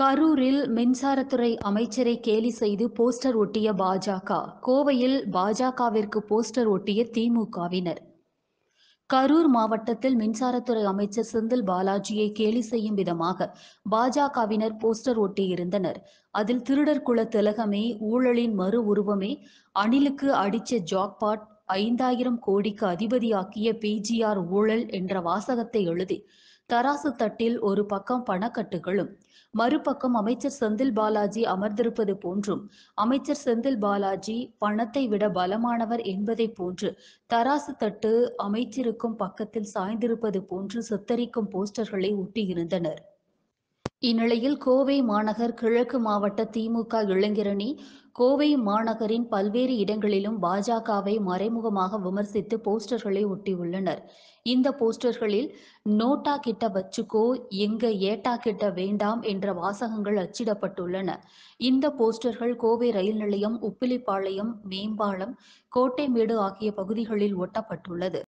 கரூரில் மின்சாரத்துறை அமைச்சரை கேலி செய்து போஸ்டர் ஒட்டிய பாஜக கோவையில் பாஜகவிற்கு போஸ்டர் ஒட்டிய திமுகவினர் கரூர் மாவட்டத்தில் மின்சாரத்துறை அமைச்சர் செந்தில் பாலாஜியை கேலி செய்யும் விதமாக பாஜகவினர் போஸ்டர் ஒட்டியிருந்தனர் அதில் திருடர் குல திலகமே ஊழலின் மறு உருவமே அணிலுக்கு அடிச்ச ஜாக்பாட் ஐந்தாயிரம் கோடிக்கு அதிபதியாக்கிய பிஜிஆர் ஊழல் என்ற வாசகத்தை எழுதி தராசு தட்டில் ஒரு பக்கம் பணக்கட்டுகளும் மறுபக்கம் அமைச்சர் செந்தில் பாலாஜி அமர்ந்திருப்பது போன்றும் அமைச்சர் செந்தில் பாலாஜி பணத்தை விட பலமானவர் என்பதை போன்று தராசு தட்டு அமைச்சிருக்கும் பக்கத்தில் சாய்ந்திருப்பது போன்று சித்தரிக்கும் போஸ்டர்களை ஒட்டியிருந்தனர் இந்நிலையில் கோவை மாநகர் கிழக்கு மாவட்ட திமுக இளைஞரணி கோவை மாநகரின் பல்வேறு இடங்களிலும் பாஜகவை மறைமுகமாக விமர்சித்து போஸ்டர்களை ஒட்டியுள்ளனர் இந்த போஸ்டர்களில் நோட்டா கிட்ட வச்சுக்கோ எங்க ஏட்டா கிட்ட வேண்டாம் என்ற வாசகங்கள் அச்சிடப்பட்டுள்ளன இந்த போஸ்டர்கள் கோவை ரயில் நிலையம் உப்பிலிப்பாளையம் மேம்பாலம் கோட்டைமேடு ஆகிய பகுதிகளில் ஒட்டப்பட்டுள்ளது